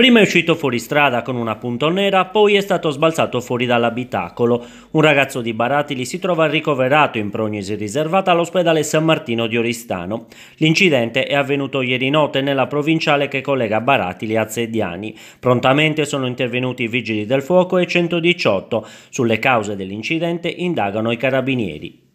Prima è uscito fuori strada con una punto nera, poi è stato sbalzato fuori dall'abitacolo. Un ragazzo di Baratili si trova ricoverato in prognosi riservata all'ospedale San Martino di Oristano. L'incidente è avvenuto ieri notte nella provinciale che collega Baratili a Zediani. Prontamente sono intervenuti i vigili del fuoco e 118. Sulle cause dell'incidente indagano i carabinieri.